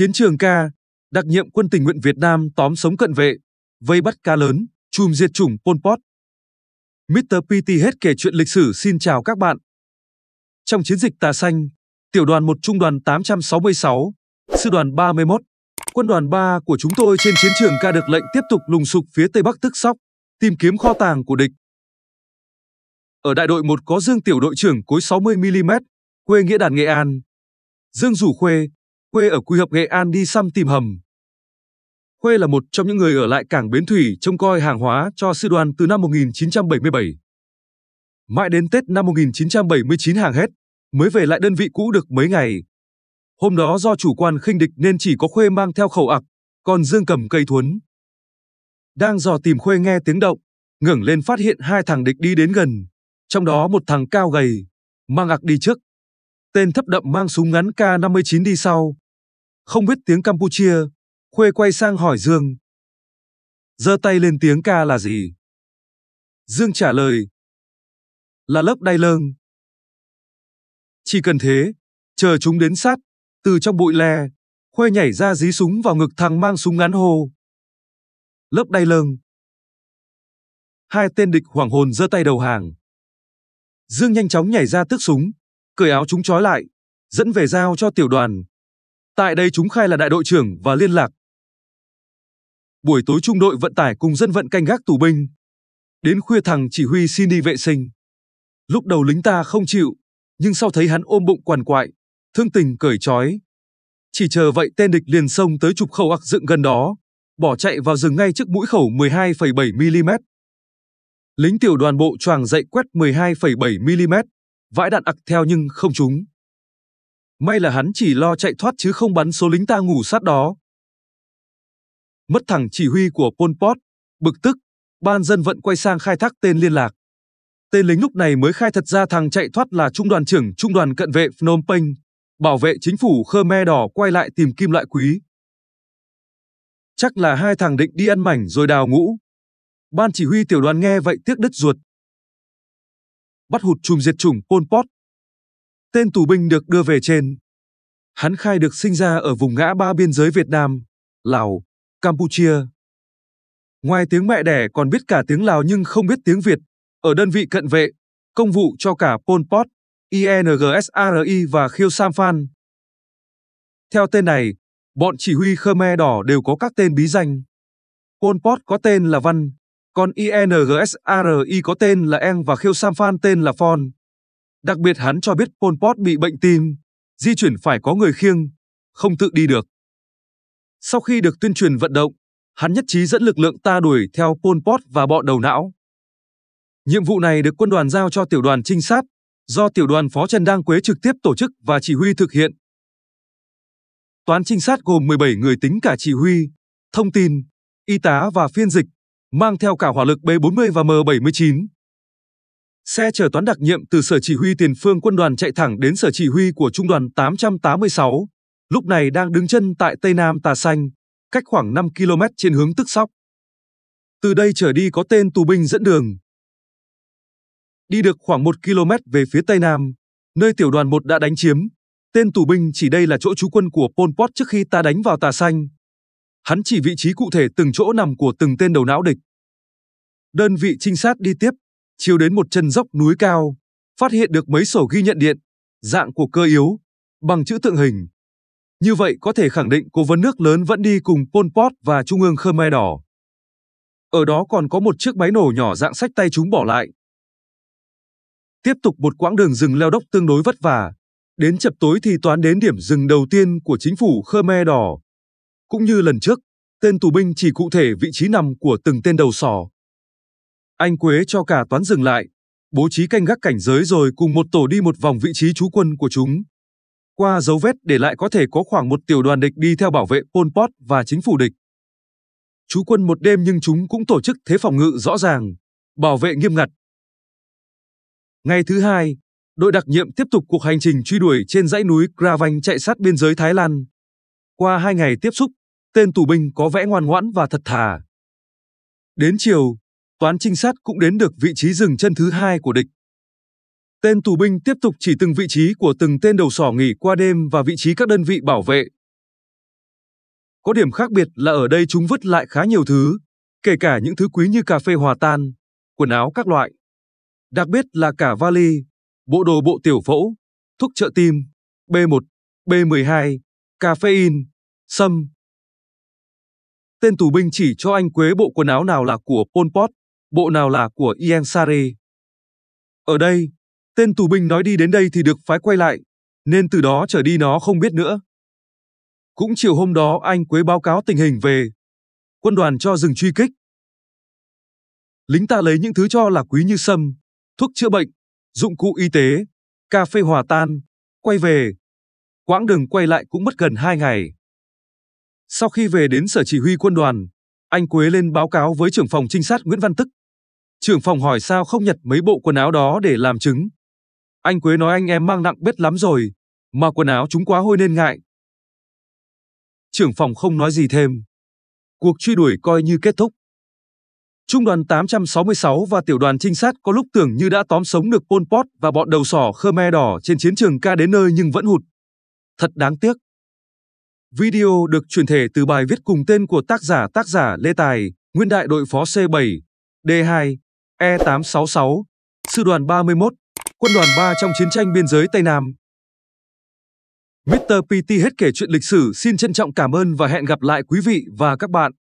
Chiến trường ca, đặc nhiệm quân tình nguyện Việt Nam tóm sống cận vệ, vây bắt ca lớn, chùm diệt chủng Pol Pot. Mr. PT hết kể chuyện lịch sử xin chào các bạn. Trong chiến dịch Tà Xanh, tiểu đoàn 1 trung đoàn 866, sư đoàn 31, quân đoàn 3 của chúng tôi trên chiến trường ca được lệnh tiếp tục lùng sục phía Tây Bắc Tức Sóc, tìm kiếm kho tàng của địch. Ở đại đội 1 có Dương Tiểu đội trưởng cối 60mm, quê Nghĩa Đàn Nghệ An. Dương Rủ Khuê, Khuê ở Quy Hợp Nghệ An đi xăm tìm hầm. Khuê là một trong những người ở lại cảng Bến Thủy trông coi hàng hóa cho sư đoàn từ năm 1977. Mãi đến Tết năm 1979 hàng hết, mới về lại đơn vị cũ được mấy ngày. Hôm đó do chủ quan khinh địch nên chỉ có Khuê mang theo khẩu ạc, còn Dương cầm cây thuấn. Đang dò tìm Khuê nghe tiếng động, ngẩng lên phát hiện hai thằng địch đi đến gần, trong đó một thằng cao gầy, mang ạc đi trước. Tên thấp đậm mang súng ngắn K-59 đi sau. Không biết tiếng Campuchia, Khuê quay sang hỏi Dương. Giơ tay lên tiếng ca là gì? Dương trả lời. Là lớp đai lơn. Chỉ cần thế, chờ chúng đến sát, từ trong bụi le, Khuê nhảy ra dí súng vào ngực thằng mang súng ngắn hô. Lớp đai lơn. Hai tên địch hoảng hồn giơ tay đầu hàng. Dương nhanh chóng nhảy ra tước súng, cởi áo chúng trói lại, dẫn về giao cho tiểu đoàn. Tại đây chúng khai là đại đội trưởng và liên lạc. Buổi tối trung đội vận tải cùng dân vận canh gác tù binh. Đến khuya thằng chỉ huy xin đi vệ sinh. Lúc đầu lính ta không chịu, nhưng sau thấy hắn ôm bụng quằn quại, thương tình cởi trói. Chỉ chờ vậy tên địch liền xông tới chụp khẩu ặc dựng gần đó, bỏ chạy vào rừng ngay trước mũi khẩu 12,7mm. Lính tiểu đoàn bộ choàng dậy quét 12,7mm, vãi đạn ặc theo nhưng không trúng. May là hắn chỉ lo chạy thoát chứ không bắn số lính ta ngủ sát đó. Mất thẳng chỉ huy của Pol Pot, bực tức, ban dân vận quay sang khai thác tên liên lạc. Tên lính lúc này mới khai thật ra thằng chạy thoát là trung đoàn trưởng trung đoàn cận vệ Phnom Penh, bảo vệ chính phủ Khmer Đỏ quay lại tìm kim loại quý. Chắc là hai thằng định đi ăn mảnh rồi đào ngũ. Ban chỉ huy tiểu đoàn nghe vậy tiếc đứt ruột. Bắt hụt chùm diệt chủng Pol Pot, Tên tù binh được đưa về trên. Hắn khai được sinh ra ở vùng ngã ba biên giới Việt Nam, Lào, Campuchia. Ngoài tiếng mẹ đẻ còn biết cả tiếng Lào nhưng không biết tiếng Việt. Ở đơn vị cận vệ, công vụ cho cả Pol Pot, INGSARI và Khiêu Samphan. Theo tên này, bọn chỉ huy Khmer Đỏ đều có các tên bí danh. Pol Pot có tên là Văn, còn INGSARI có tên là Eng và Khiêu Samphan tên là Phon. Đặc biệt hắn cho biết Pol Pot bị bệnh tim, di chuyển phải có người khiêng, không tự đi được. Sau khi được tuyên truyền vận động, hắn nhất trí dẫn lực lượng ta đuổi theo Pol Pot và bọn đầu não. Nhiệm vụ này được quân đoàn giao cho tiểu đoàn trinh sát, do tiểu đoàn phó Trần Đang Quế trực tiếp tổ chức và chỉ huy thực hiện. Toán trinh sát gồm 17 người tính cả chỉ huy, thông tin, y tá và phiên dịch, mang theo cả hỏa lực B40 và M79. Xe chở toán đặc nhiệm từ Sở Chỉ huy Tiền phương quân đoàn chạy thẳng đến Sở Chỉ huy của Trung đoàn 886, lúc này đang đứng chân tại Tây Nam Tà Xanh, cách khoảng 5 km trên hướng Tức Sóc. Từ đây trở đi có tên tù binh dẫn đường. Đi được khoảng 1 km về phía Tây Nam, nơi tiểu đoàn 1 đã đánh chiếm, tên tù binh chỉ đây là chỗ trú quân của Pol Pot trước khi ta đánh vào Tà Xanh. Hắn chỉ vị trí cụ thể từng chỗ nằm của từng tên đầu não địch. Đơn vị trinh sát đi tiếp, chiếu đến một chân dốc núi cao, phát hiện được mấy sổ ghi nhận điện, dạng của cơ yếu, bằng chữ tượng hình. Như vậy có thể khẳng định cố vấn nước lớn vẫn đi cùng Pol Pot và Trung ương Khmer Đỏ. Ở đó còn có một chiếc máy nổ nhỏ dạng sách tay chúng bỏ lại. Tiếp tục một quãng đường rừng leo đốc tương đối vất vả, đến chập tối thì toán đến điểm rừng đầu tiên của chính phủ Khmer Đỏ. Cũng như lần trước, tên tù binh chỉ cụ thể vị trí nằm của từng tên đầu sò. Anh Quế cho cả toán dừng lại, bố trí canh gác cảnh giới rồi cùng một tổ đi một vòng vị trí trú quân của chúng. Qua dấu vết để lại có thể có khoảng một tiểu đoàn địch đi theo bảo vệ Pol Pot và chính phủ địch. Trú quân một đêm nhưng chúng cũng tổ chức thế phòng ngự rõ ràng, bảo vệ nghiêm ngặt. Ngày thứ hai, đội đặc nhiệm tiếp tục cuộc hành trình truy đuổi trên dãy núi Gravanh chạy sát biên giới Thái Lan. Qua hai ngày tiếp xúc, tên tù binh có vẻ ngoan ngoãn và thật thà. Đến chiều, toán trinh sát cũng đến được vị trí rừng chân thứ hai của địch. Tên tù binh tiếp tục chỉ từng vị trí của từng tên đầu sỏ nghỉ qua đêm và vị trí các đơn vị bảo vệ. Có điểm khác biệt là ở đây chúng vứt lại khá nhiều thứ, kể cả những thứ quý như cà phê hòa tan, quần áo các loại. Đặc biệt là cả vali, bộ đồ bộ tiểu phẫu, thuốc trợ tim, B1, B12, caffeine, sâm. Tên tù binh chỉ cho anh Quế bộ quần áo nào là của Pol Pot, bộ nào là của Ian Sare. Ở đây, tên tù binh nói đi đến đây thì được phái quay lại, nên từ đó trở đi nó không biết nữa. Cũng chiều hôm đó anh Quế báo cáo tình hình về quân đoàn cho dừng truy kích. Lính ta lấy những thứ cho là quý như sâm, thuốc chữa bệnh, dụng cụ y tế, cà phê hòa tan, quay về. Quãng đường quay lại cũng mất gần 2 ngày. Sau khi về đến sở chỉ huy quân đoàn, anh Quế lên báo cáo với trưởng phòng trinh sát Nguyễn Văn Tức. Trưởng phòng hỏi sao không nhặt mấy bộ quần áo đó để làm chứng. Anh Quế nói anh em mang nặng bết lắm rồi, mà quần áo chúng quá hôi nên ngại. Trưởng phòng không nói gì thêm. Cuộc truy đuổi coi như kết thúc. Trung đoàn 866 và tiểu đoàn trinh sát có lúc tưởng như đã tóm sống được Pol Pot và bọn đầu sỏ Khmer đỏ trên chiến trường ca đến nơi nhưng vẫn hụt. Thật đáng tiếc. Video được truyền thể từ bài viết cùng tên của tác giả tác giả Lê Tài, nguyên đại đội phó C7, D2. E866, Sư đoàn 31, Quân đoàn 3 trong chiến tranh biên giới Tây Nam. Mr. PT hết kể chuyện lịch sử xin trân trọng cảm ơn và hẹn gặp lại quý vị và các bạn.